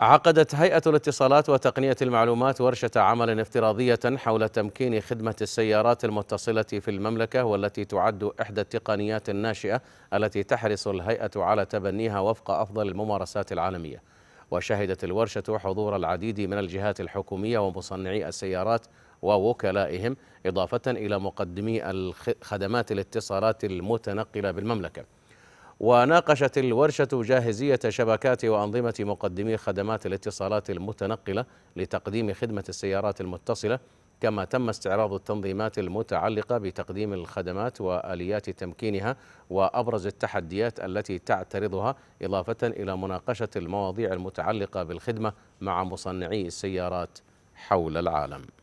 عقدت هيئة الاتصالات وتقنية المعلومات ورشة عمل افتراضية حول تمكين خدمة السيارات المتصلة في المملكة والتي تعد إحدى التقنيات الناشئة التي تحرص الهيئة على تبنيها وفق أفضل الممارسات العالمية وشهدت الورشة حضور العديد من الجهات الحكومية ومصنعي السيارات ووكلائهم إضافة إلى مقدمي خدمات الاتصالات المتنقلة بالمملكة وناقشت الورشة جاهزية شبكات وأنظمة مقدمي خدمات الاتصالات المتنقلة لتقديم خدمة السيارات المتصلة كما تم استعراض التنظيمات المتعلقة بتقديم الخدمات وآليات تمكينها وأبرز التحديات التي تعترضها إضافة إلى مناقشة المواضيع المتعلقة بالخدمة مع مصنعي السيارات حول العالم